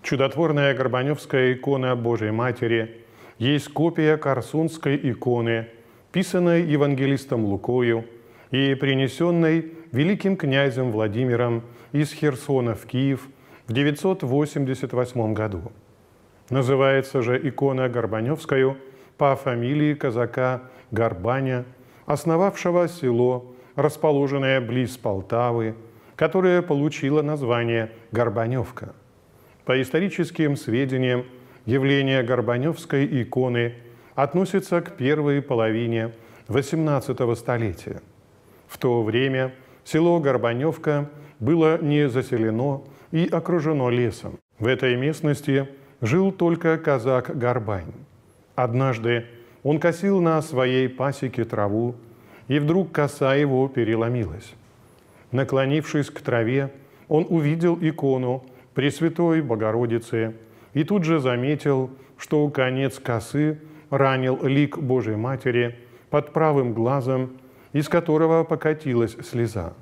Чудотворная Горбаневская икона Божьей Матери есть копия Корсунской иконы, писанной евангелистом Лукою и принесенной великим князем Владимиром из Херсона в Киев в 988 году. Называется же икона Горбаневская по фамилии казака Горбаня, основавшего село, расположенное близ Полтавы, которое получило название Горбаневка – по историческим сведениям, явление Горбаневской иконы относится к первой половине XVIII столетия. В то время село Горбаневка было не заселено и окружено лесом. В этой местности жил только казак Горбань. Однажды он косил на своей пасеке траву, и вдруг коса его переломилась. Наклонившись к траве, он увидел икону, Пресвятой Богородице и тут же заметил, что конец косы ранил лик Божьей Матери под правым глазом, из которого покатилась слеза.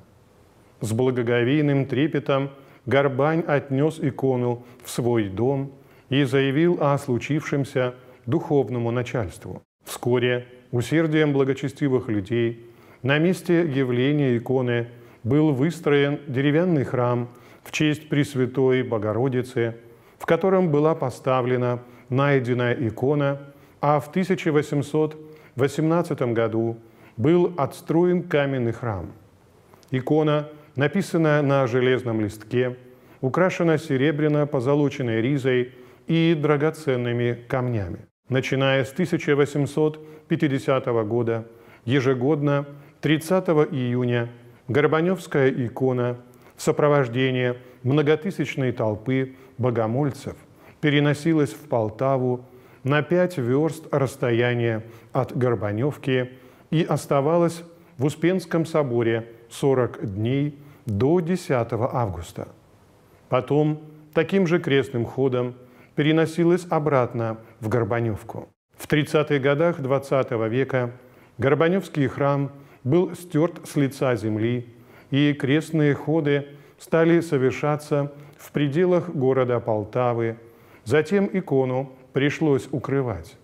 С благоговейным трепетом Горбань отнес икону в свой дом и заявил о случившемся духовному начальству. Вскоре усердием благочестивых людей на месте явления иконы был выстроен деревянный храм – в честь Пресвятой Богородицы, в котором была поставлена найденная икона, а в 1818 году был отстроен каменный храм. Икона, написанная на железном листке, украшена серебряно-позолоченной ризой и драгоценными камнями. Начиная с 1850 года, ежегодно 30 июня Горбаневская икона – сопровождение многотысячной толпы богомольцев переносилось в Полтаву на пять верст расстояния от Горбаневки и оставалось в Успенском соборе 40 дней до 10 августа. Потом таким же крестным ходом переносилось обратно в Горбаневку. В 30-х годах XX века Горбаневский храм был стерт с лица земли, и крестные ходы – стали совершаться в пределах города Полтавы. Затем икону пришлось укрывать.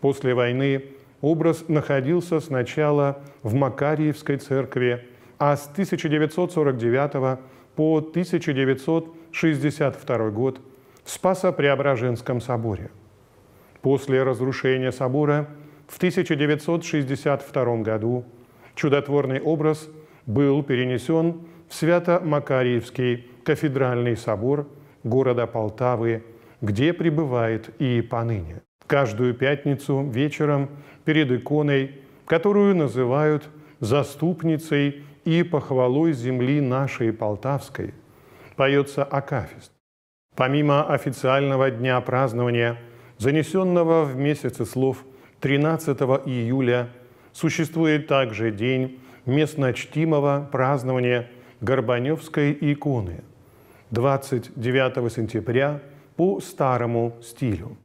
После войны образ находился сначала в Макариевской церкви, а с 1949 по 1962 год в Спасо-Преображенском соборе. После разрушения собора в 1962 году чудотворный образ был перенесен Свято-Макарьевский кафедральный собор города Полтавы, где пребывает и поныне. Каждую пятницу вечером перед иконой, которую называют «заступницей и похвалой земли нашей Полтавской», поется Акафист. Помимо официального дня празднования, занесенного в месяце слов 13 июля, существует также день местночтимого празднования – Горбаневской иконы 29 сентября по старому стилю.